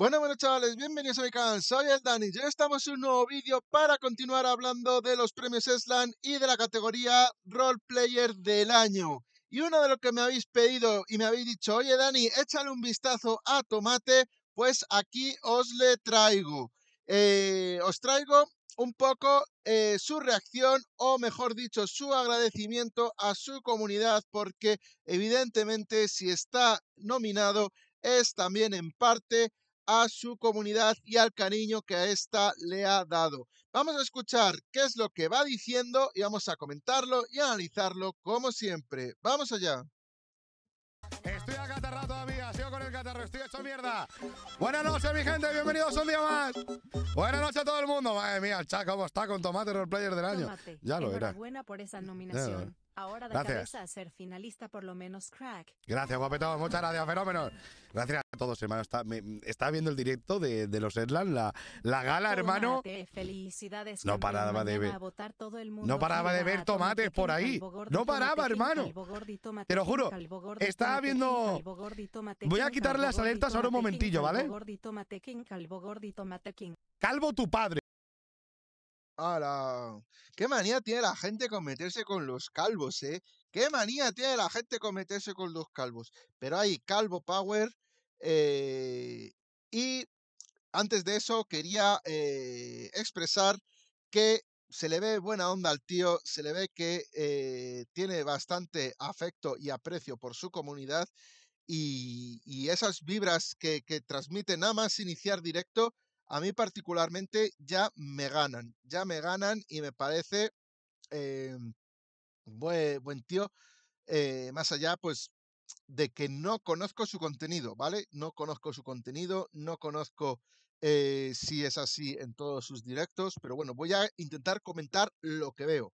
Bueno, bueno chavales, bienvenidos a mi canal, soy el Dani y hoy estamos en un nuevo vídeo para continuar hablando de los premios SLAN y de la categoría Role Player del año. Y uno de los que me habéis pedido y me habéis dicho, oye Dani, échale un vistazo a Tomate, pues aquí os le traigo. Eh, os traigo un poco eh, su reacción o mejor dicho su agradecimiento a su comunidad porque evidentemente si está nominado es también en parte a su comunidad y al cariño que a esta le ha dado. Vamos a escuchar qué es lo que va diciendo y vamos a comentarlo y analizarlo como siempre. Vamos allá. Estoy acatarrado todavía, sigo con el catarro, estoy hecho mierda. Buenas noches, mi gente, bienvenidos un día más. Buenas noches a todo el mundo. Madre mía, el chat, cómo está con Tomate Player del año. ya lo era. Buena por esa nominación. Ahora de gracias. cabeza a ser finalista, por lo menos crack. Gracias, guapetón. Muchas gracias, fenómenos. Gracias a todos, hermano. Está, viendo el directo de, los Edlans la, gala, hermano. No paraba de ver. no paraba de ver tomates por ahí. no paraba, hermano. Te lo juro. estaba viendo. Voy a quitar las alertas ahora un momentillo, ¿vale? Calvo, tu padre. A la... ¿Qué manía tiene la gente con meterse con los calvos, eh? ¿Qué manía tiene la gente con meterse con los calvos? Pero hay Calvo Power. Eh, y antes de eso quería eh, expresar que se le ve buena onda al tío, se le ve que eh, tiene bastante afecto y aprecio por su comunidad y, esas vibras que, que transmite nada más iniciar directo a mí particularmente ya me ganan, ya me ganan y me parece eh, buen, tío, eh, más allá pues de que no conozco su contenido, ¿vale? No conozco su contenido, no conozco eh, si es así en todos sus directos, pero bueno, voy a intentar comentar lo que veo.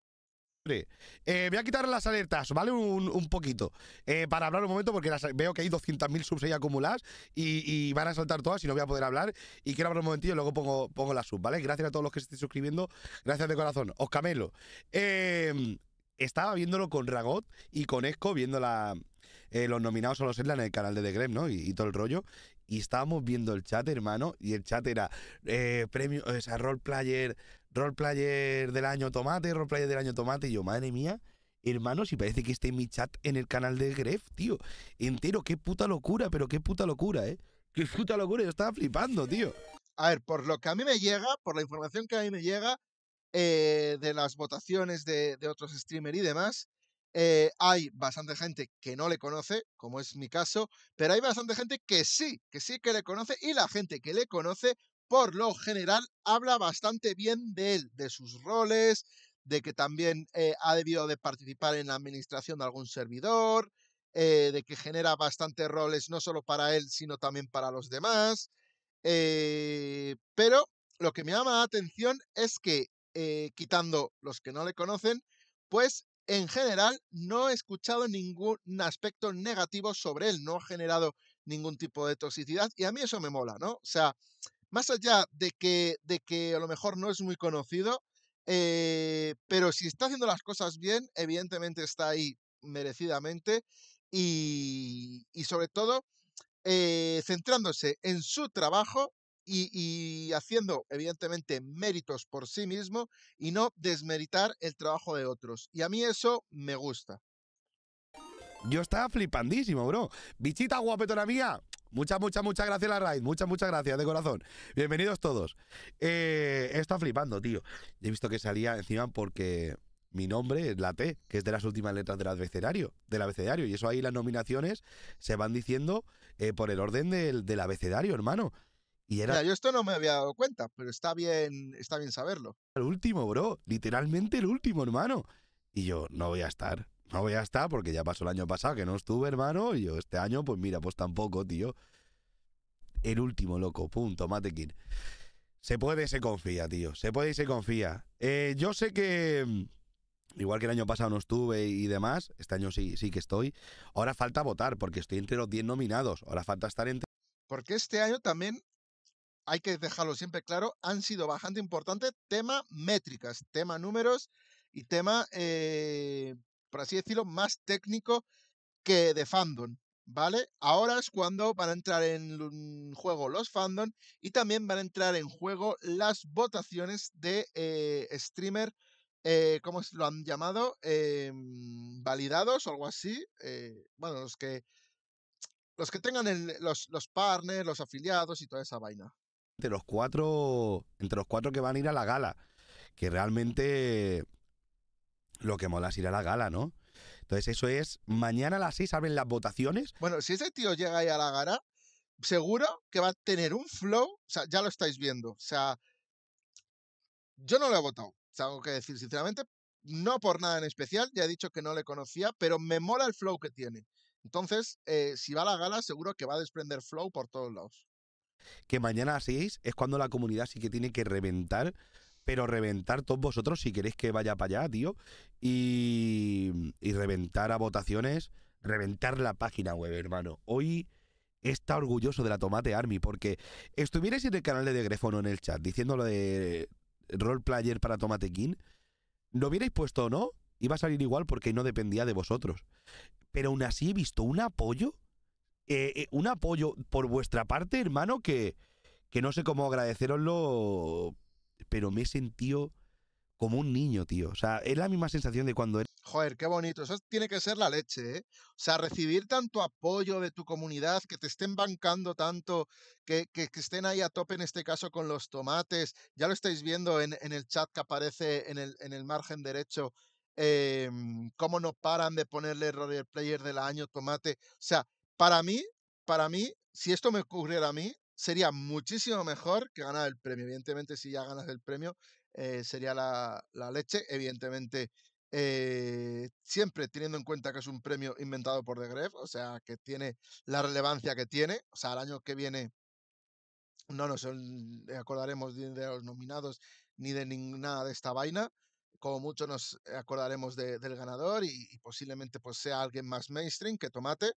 Eh, voy a quitar las alertas, ¿vale? Un, poquito. Eh, para hablar un momento, porque las, veo que hay 200.000 subs ahí acumuladas y, van a saltar todas y no voy a poder hablar. Y quiero hablar un momentito y luego pongo, pongo las subs, ¿vale? Gracias a todos los que se estén suscribiendo. Gracias de corazón. Os camelo. Em, estaba viéndolo con Ragot y con Esco, viendo eh, los nominados a los Slam en el canal de The Grem, ¿no? y, todo el rollo y estábamos viendo el chat, hermano, y el chat era eh, premio, o sea, role player, role player del año tomate, role player del año tomate. Y yo, madre mía, hermano, si parece que esté mi chat en el canal de Gref, tío. Entero, qué puta locura, pero qué puta locura, ¿eh? Qué puta locura, yo estaba flipando, tío. A ver, por lo que a mí me llega, por la información que a mí me llega eh, de las votaciones de, de otros streamers y demás, eh, hay bastante gente que no le conoce, como es mi caso, pero hay bastante gente que sí, que sí que le conoce y la gente que le conoce, por lo general, habla bastante bien de él, de sus roles, de que también eh, ha debido de participar en la administración de algún servidor, eh, de que genera bastantes roles no solo para él, sino también para los demás. pero lo que me llama la atención es que, quitando los que no le conocen, pues en general no he escuchado ningún aspecto negativo sobre él, no ha generado ningún tipo de toxicidad y a mí eso me mola, ¿no? O sea, más allá de que, de que a lo mejor no es muy conocido, eh, pero si está haciendo las cosas bien, evidentemente está ahí merecidamente y, sobre todo eh, centrándose en su trabajo y, haciendo, evidentemente, méritos por sí mismo y no desmeritar el trabajo de otros. Y a mí eso me gusta. Yo estaba flipandísimo, bro. Bichita guapetona mía. Muchas, muchas, muchas gracias, la raid. Muchas, muchas gracias, de corazón. Bienvenidos todos. Eh, está flipando, tío. He visto que salía encima porque mi nombre es la T, que es de las últimas letras del abecedario, del abecedario. Y eso ahí las nominaciones se van diciendo eh, por el orden del abecedario, hermano yo esto no me había dado cuenta, pero está bien, está bien saberlo. El último, bro. Literalmente el último, hermano. Y yo, no voy a estar. No voy a estar porque ya pasó el año pasado que no estuve, hermano. Y yo, este año, pues mira, pues tampoco, tío. El último, loco. Punto, Matekin. Se puede y se confía, tío. Se puede y se confía. Eh, yo sé que... Mm, igual que el año pasado no estuve y demás, este año sí, sí que estoy. Ahora falta votar porque estoy entre los 10 nominados. Ahora falta estar entre... Porque este año también hay que dejarlo siempre claro, han sido bastante importantes tema métricas, tema números y tema, eh, por así decirlo, más técnico que de fandom, ¿vale? Ahora es cuando van a entrar en juego los fandom y también van a entrar en juego las votaciones de eh, streamer, eh, ¿cómo lo han llamado? Eh, validados o algo así. bueno, los que los que tengan los, los partners, los afiliados y toda esa vaina, entre los cuatro, entre los cuatro que van a ir a la gala. Que realmente lo que mola es ir a la gala, ¿no? Entonces eso es, mañana a las seis, abren las votaciones. Bueno, si ese tío llega ahí a la gala, seguro que va a tener un flow, o sea, ya lo estáis viendo, o sea, yo no lo he votado, tengo que decir sinceramente, no por nada en especial, ya he dicho que no le conocía, pero me mola el flow que tiene. Entonces, eh, si va a la gala, seguro que va a desprender flow por todos lados que mañana a 6 es cuando la comunidad sí que tiene que reventar, pero reventar todos vosotros si queréis que vaya para allá, tío, y, y reventar a votaciones, reventar la página web, hermano. Hoy está orgulloso de la Tomate Army porque estuvierais en el canal de Degrefono en el chat diciendo lo de role player para Tomate King, lo hubierais puesto o no, iba a salir igual porque no dependía de vosotros. Pero aún así he visto un apoyo eh, eh, un apoyo por vuestra parte, hermano, que, que no sé cómo agradeceroslo, pero me he sentido como un niño, tío. O sea, es la misma sensación de cuando... Joder, qué bonito. Eso tiene que ser la leche, ¿eh? O sea, recibir tanto apoyo de tu comunidad, que te estén bancando tanto, que, que, estén ahí a tope en este caso con los tomates. Ya lo estáis viendo en, el chat que aparece en el, en el margen derecho. Em, cómo no paran de ponerle Roller Player del año tomate. O sea, para mí, para mí, si esto me ocurriera a mí, sería muchísimo mejor que ganar el premio. Evidentemente, si ya ganas el premio, eh, sería la, leche. Evidentemente, eh, siempre teniendo en cuenta que es un premio inventado por The Gref, o sea, que tiene la relevancia que tiene. O sea, el año que viene no nos eh, acordaremos de los nominados ni de nada de esta vaina. Como mucho nos acordaremos del ganador y, y posiblemente pues, sea alguien más mainstream que Tomate.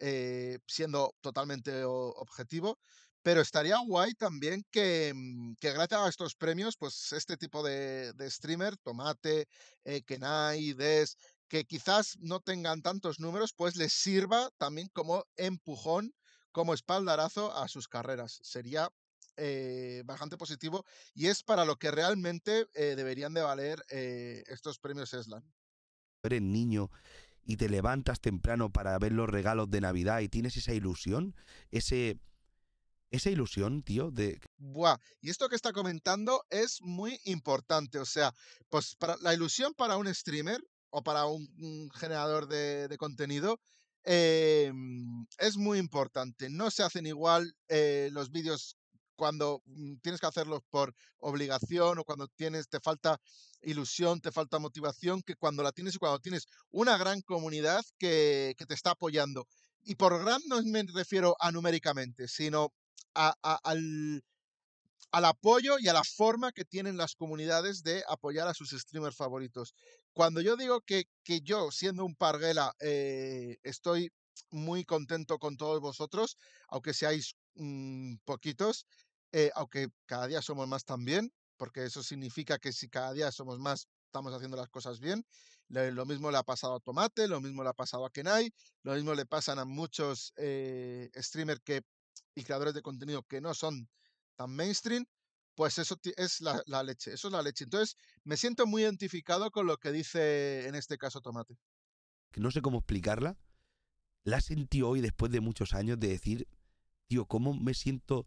Eh, siendo totalmente objetivo, pero estaría guay también que, mm, que, gracias a estos premios, pues este tipo de, streamer, Tomate, eh, Kenai, Des, que quizás no tengan tantos números, pues les sirva también como empujón, como espaldarazo a sus carreras. Sería eh, bastante positivo y es para lo que realmente deberían de valer estos premios Eslan. Eres niño y te levantas temprano para ver los regalos de Navidad y tienes esa ilusión, ese, esa ilusión, tío, de... Buah, y esto que está comentando es muy importante, o sea, pues la ilusión para un streamer o para un, generador de, contenido eh, es muy importante. No se hacen igual eh, los vídeos cuando mm, tienes que hacerlo por obligación o cuando tienes, te falta ilusión, te falta motivación, que cuando la tienes y cuando tienes una gran comunidad que, te está apoyando. Y por gran no me refiero a numéricamente, sino al, apoyo y a la forma que tienen las comunidades de apoyar a sus streamers favoritos. Cuando yo digo que, yo, siendo un parguela, eh, estoy muy contento con todos vosotros, aunque seáis mm, poquitos, eh, aunque cada día somos más también, porque eso significa que si cada día somos más, estamos haciendo las cosas bien. Lo mismo le ha pasado a Tomate, lo mismo le ha pasado a Kenai, lo mismo le pasan a muchos eh, streamers que, y creadores de contenido que no son tan mainstream, pues eso es la, la, leche, eso es la leche. Entonces, me siento muy identificado con lo que dice en este caso Tomate. Que no sé cómo explicarla. La sentí hoy después de muchos años de decir, tío, ¿cómo me siento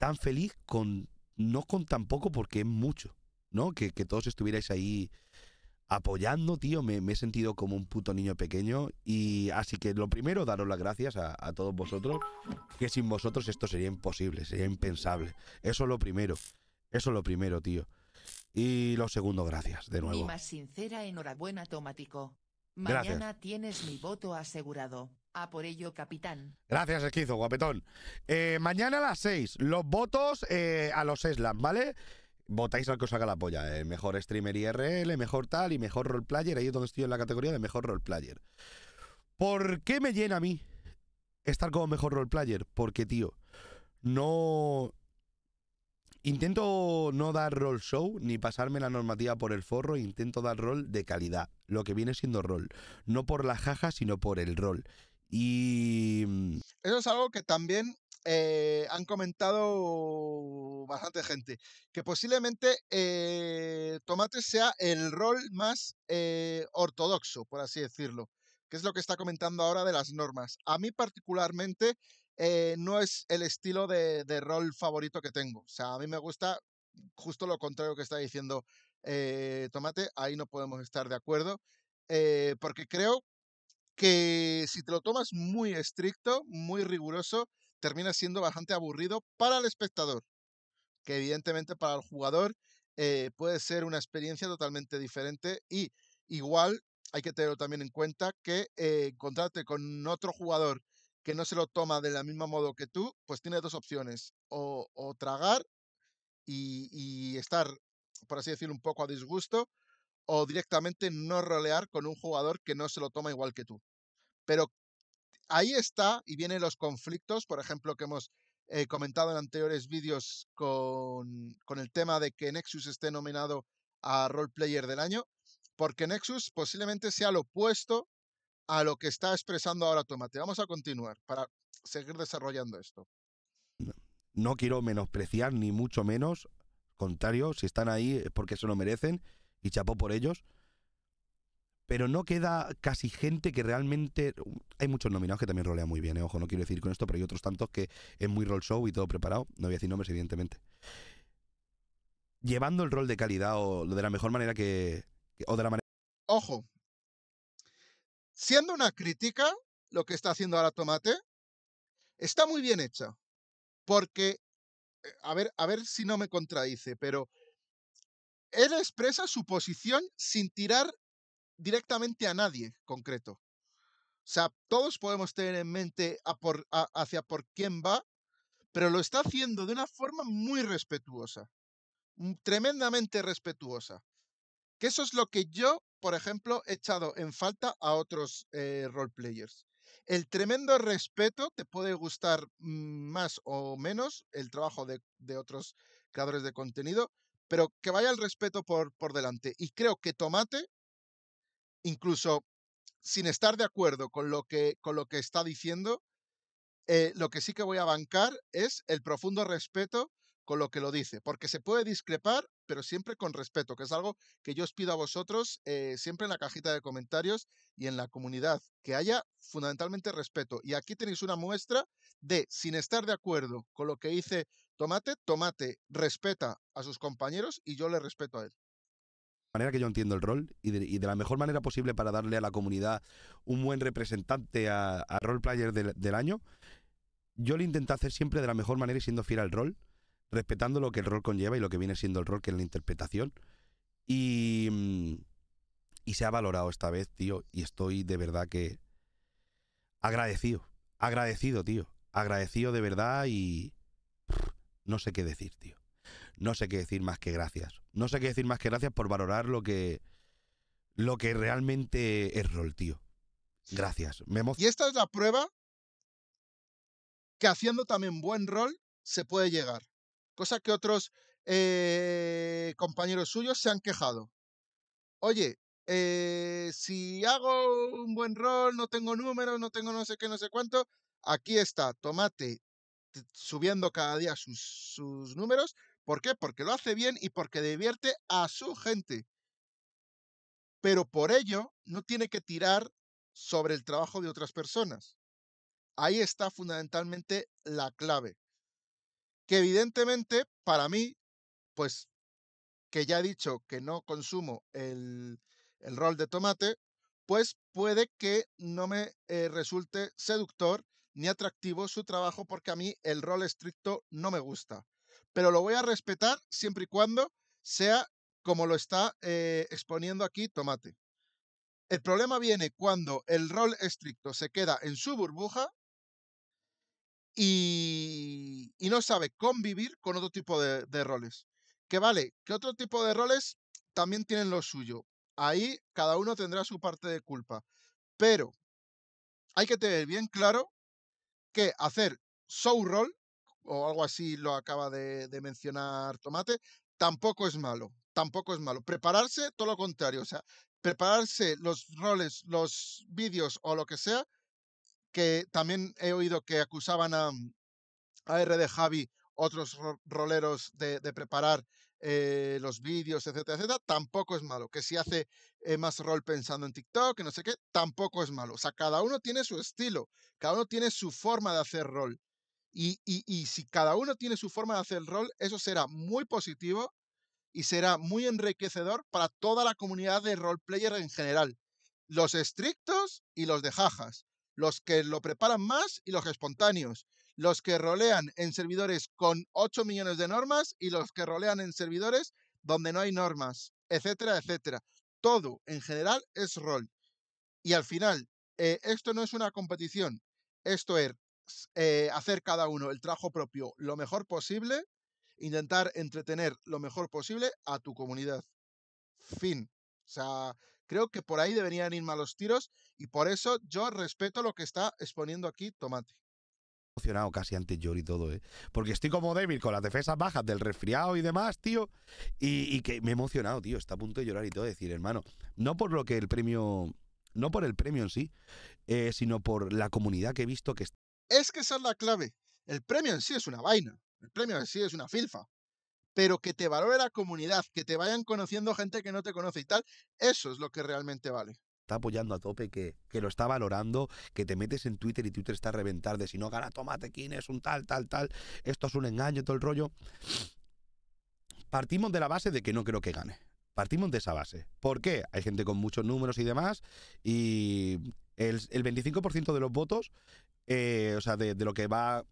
tan feliz con, no con tan poco porque es mucho, ¿no? Que, todos estuvierais ahí apoyando, tío, me, he sentido como un puto niño pequeño y así que lo primero, daros las gracias a, todos vosotros, que sin vosotros esto sería imposible, sería impensable. Eso es lo primero, eso es lo primero, tío. Y lo segundo, gracias, de nuevo. Y más sincera enhorabuena, Tomático. Mañana tienes mi voto asegurado. A por ello, capitán. Gracias, Esquizo, guapetón. Eh, mañana a las 6, los votos eh, a los eslam, ¿vale? Votáis al que os haga la polla. El eh. mejor streamer IRL, mejor tal y mejor player. Ahí es donde estoy en la categoría de mejor roleplayer. ¿Por qué me llena a mí estar como mejor player? Porque, tío, no. Intento no dar rol show ni pasarme la normativa por el forro, intento dar rol de calidad, lo que viene siendo rol, no por la jaja, sino por el rol. Y. Mm, Eso es algo que también eh, han comentado bastante gente, que posiblemente eh, Tomate sea el rol más eh, ortodoxo, por así decirlo, que es lo que está comentando ahora de las normas. A mí particularmente no es el estilo de, de, rol favorito que tengo, o sea, a mí me gusta justo lo contrario que está diciendo Tomate, ahí no podemos estar de acuerdo. porque creo que si te lo tomas muy estricto, muy riguroso, termina siendo bastante aburrido para el espectador, que evidentemente para el jugador eh, puede ser una experiencia totalmente diferente y igual hay que tenerlo también en cuenta que eh, encontrarte con otro jugador que no se lo toma de la misma modo que tú, pues tiene dos opciones, o, tragar y, y, estar, por así decirlo, un poco a disgusto, o directamente no rolear con un jugador que no se lo toma igual que tú. Pero ahí está y vienen los conflictos, por ejemplo, que hemos eh, comentado en anteriores vídeos con, con el tema de que Nexus esté nominado a Role Player del Año, porque Nexus posiblemente sea lo opuesto a lo que está expresando ahora Tomate. Vamos a continuar para seguir desarrollando esto. No quiero menospreciar ni mucho menos, contrario, si están ahí es porque se lo merecen y chapó por ellos pero no queda casi gente que realmente. Hay muchos nominados que también rolean muy bien, ¿eh? ojo, no quiero decir con esto, pero hay otros tantos que es muy roll show y todo preparado. No voy a decir nombres, evidentemente. Llevando el rol de calidad o de la mejor manera que. O de la manera. Ojo. Siendo una crítica, lo que está haciendo ahora Tomate está muy bien hecha. Porque. Eh, a ver, a ver si no me contradice, pero él expresa su posición sin tirar directamente a nadie concreto. O sea, todos podemos tener en mente hacia por quién va, pero lo está haciendo de una forma muy respetuosa, mm, tremendamente respetuosa. Que eso es lo que yo, por ejemplo, he echado en falta a otros eh, roleplayers. El tremendo respeto, te puede gustar mm, más o menos el trabajo de, de otros creadores de contenido, pero que vaya el respeto por, por delante. Y creo que Tomate incluso sin estar de acuerdo con lo que, con lo que está diciendo, eh, lo que sí que voy a bancar es el profundo respeto con lo que lo dice, porque se puede discrepar, pero siempre con respeto, que es algo que yo os pido a vosotros eh, siempre en la cajita de comentarios y en la comunidad, que haya fundamentalmente respeto. Y aquí tenéis una muestra de, sin estar de acuerdo con lo que dice Tomate, Tomate respeta a sus compañeros y yo le respeto a él manera que yo entiendo el rol y de, la mejor manera posible para darle a la comunidad un buen representante a, role player del, año, yo lo intento hacer siempre de la mejor manera y siendo fiel al rol, respetando lo que el rol conlleva y lo que viene siendo el rol, que es la interpretación. Y, mm, se ha valorado esta vez, tío, y estoy de verdad que agradecido, agradecido, tío, agradecido de verdad y no sé qué decir, tío no sé qué decir más que gracias. No sé qué decir más que gracias por valorar lo que, lo que realmente es rol, tío. Gracias. y esta es la prueba que haciendo también buen rol se puede llegar. Cosa que otros eh, compañeros suyos se han quejado. Oye, eh, si hago un buen rol, no tengo números, no tengo no sé qué, no sé cuánto, aquí está, tomate subiendo cada día sus, sus números ¿Por qué? Porque lo hace bien y porque divierte a su gente. Pero por ello no tiene que tirar sobre el trabajo de otras personas. Ahí está fundamentalmente la clave. Que evidentemente para mí, pues que ya he dicho que no consumo el, rol de tomate, pues puede que no me eh, resulte seductor ni atractivo su trabajo porque a mí el rol estricto no me gusta pero lo voy a respetar siempre y cuando sea como lo está eh, exponiendo aquí Tomate. El problema viene cuando el rol estricto se queda en su burbuja y, no sabe convivir con otro tipo de, roles. Que vale, que otro tipo de roles también tienen lo suyo. Ahí cada uno tendrá su parte de culpa. Pero hay que tener bien claro que hacer show o algo así lo acaba de, mencionar Tomate, tampoco es malo, tampoco es malo. Prepararse, todo lo contrario, o sea, prepararse los roles, los vídeos o lo que sea, que también he oído que acusaban a, mm, a R de Javi, otros roleros, de, preparar eh, los vídeos, etcétera, etcétera, tampoco es malo. Que si hace eh, más rol pensando en TikTok, que no sé qué, tampoco es malo. O sea, cada uno tiene su estilo, cada uno tiene su forma de hacer rol. Y, si cada uno tiene su forma de hacer el rol, eso será muy positivo y será muy enriquecedor para toda la comunidad de roleplayer en general. Los estrictos y los de jajas. Los que lo preparan más y los espontáneos. Los que rolean en servidores con 8 millones de normas y los que rolean en servidores donde no hay normas, etcétera, etcétera. Todo en general es rol. Y al final, eh, esto no es una competición, esto es er, eh, hacer cada uno el trabajo propio lo mejor posible, intentar entretener lo mejor posible a tu comunidad. Fin. O sea, creo que por ahí deberían ir malos tiros y por eso yo respeto lo que está exponiendo aquí Tomate emocionado casi antes yo y todo, ¿eh? Porque estoy como débil con las defensas bajas del resfriado y demás, tío. Y, que me he emocionado, tío. Está a punto de llorar y todo. Decir, hermano, no por lo que el premio. No por el premio en sí, eh, sino por la comunidad que he visto que está. Es que esa es la clave. El premio en sí es una vaina, el premio en sí es una filfa, pero que te valore la comunidad, que te vayan conociendo gente que no te conoce y tal, eso es lo que realmente vale está apoyando a tope, que, lo está valorando, que te metes en Twitter y Twitter está a reventar de si no gana Tomate quién es un tal, tal, tal, esto es un engaño, todo el rollo. Partimos de la base de que no creo que gane. Partimos de esa base. ¿Por qué? Hay gente con muchos números y demás, y el, el 25% de los votos eh, o sea, de, lo que va.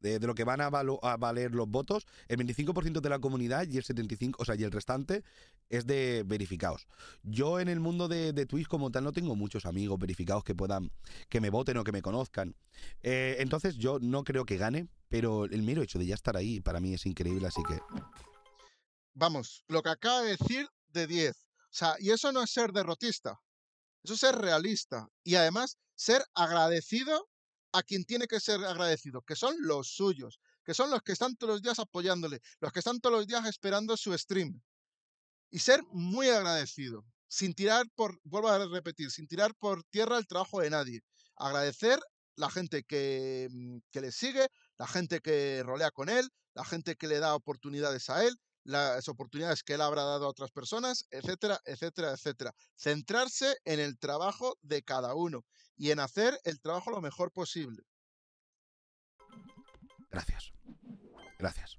De, lo que van a, valer los votos, el 25% de la comunidad y el 75%, o sea, y el restante es de verificados. Yo en el mundo de, de Twitch como tal no tengo muchos amigos verificados que puedan, que me voten o que me conozcan. Eh, entonces yo no creo que gane, pero el mero hecho de ya estar ahí para mí es increíble, así que... Vamos, lo que acaba de decir de 10. O sea, y eso no es ser derrotista, eso es ser realista. Y además ser agradecido a quien tiene que ser agradecido, que son los suyos, que son los que están todos los días apoyándole, los que están todos los días esperando su stream. Y ser muy agradecido, sin tirar por, vuelvo a repetir, sin tirar por tierra el trabajo de nadie. Agradecer la gente que, mm, que le sigue, la gente que rolea con él, la gente que le da oportunidades a él, las oportunidades que él habrá dado a otras personas, etcétera, etcétera, etcétera. Centrarse en el trabajo de cada uno y en hacer el trabajo lo mejor posible. Gracias. Gracias.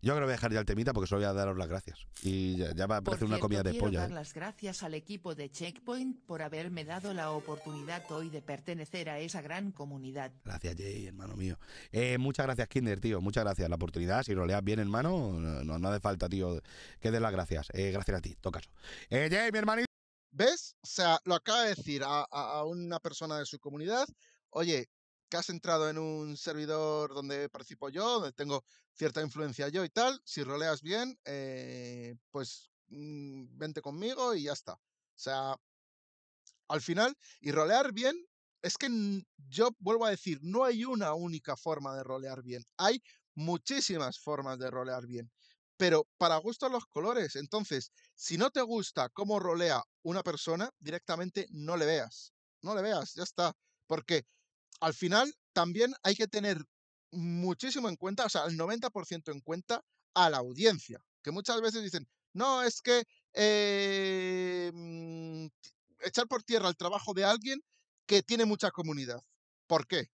Yo creo que voy a dejar ya el temita porque solo voy a daros las gracias. Y ya, va a parecer una comida de quiero dar ¿eh? las gracias al equipo de Checkpoint por haberme dado la oportunidad hoy de pertenecer a esa gran comunidad. Gracias, Jay, hermano mío. Eh, muchas gracias, Kinder, tío. Muchas gracias. La oportunidad, si lo leas bien, hermano, no, no hace falta, tío, que des las gracias. Eh, gracias a ti, todo Eh, Jay, mi hermanito. ¿Ves? O sea, lo acaba de decir a, a una persona de su comunidad. Oye, que has entrado en un servidor donde participo yo, donde tengo cierta influencia yo y tal, si roleas bien, eh, pues mm, vente conmigo y ya está. O sea, al final, y rolear bien, es que yo vuelvo a decir, no hay una única forma de rolear bien, hay muchísimas formas de rolear bien, pero para gusto los colores, entonces, si no te gusta cómo rolea una persona, directamente no le veas, no le veas, ya está, porque al final también hay que tener muchísimo en cuenta, o sea, el 90% en cuenta a la audiencia, que muchas veces dicen, no, es que eh, mm, echar por tierra el trabajo de alguien que tiene mucha comunidad. ¿Por qué?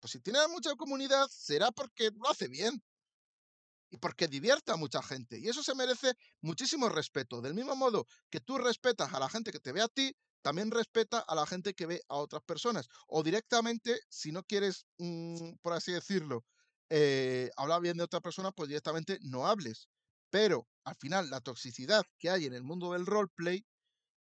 Pues si tiene mucha comunidad, será porque lo hace bien y porque divierta a mucha gente. Y eso se merece muchísimo respeto. Del mismo modo que tú respetas a la gente que te ve a ti, también respeta a la gente que ve a otras personas. O directamente, si no quieres, mm, por así decirlo, eh, hablar bien de otra persona, pues directamente no hables. Pero al final la toxicidad que hay en el mundo del roleplay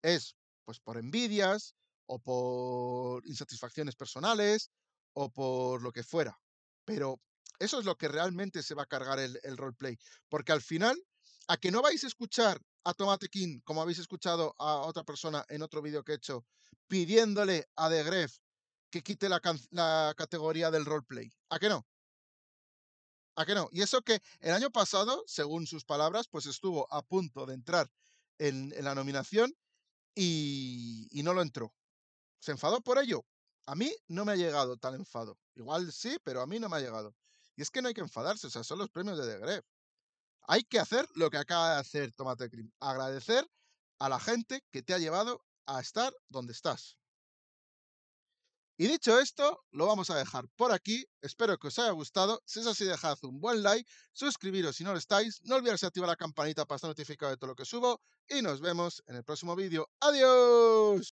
es pues por envidias o por insatisfacciones personales o por lo que fuera. Pero eso es lo que realmente se va a cargar el, el roleplay. Porque al final, a que no vais a escuchar a Tomate King, como habéis escuchado a otra persona en otro vídeo que he hecho, pidiéndole a de Gref que quite la, categoría del roleplay. ¿A qué no? ¿A qué no? Y eso que el año pasado, según sus palabras, pues estuvo a punto de entrar en, la nominación y, no lo entró. ¿Se enfadó por ello? A mí no me ha llegado tal enfado. Igual sí, pero a mí no me ha llegado. Y es que no hay que enfadarse, o sea, son los premios de The hay que hacer lo que acaba de hacer Tomate Cream. Agradecer a la gente que te ha llevado a estar donde estás. Y dicho esto, lo vamos a dejar por aquí. Espero que os haya gustado. Si es así, dejad un buen like, suscribiros si no lo estáis, no olvidéis activar la campanita para estar notificado de todo lo que subo y nos vemos en el próximo vídeo. ¡Adiós!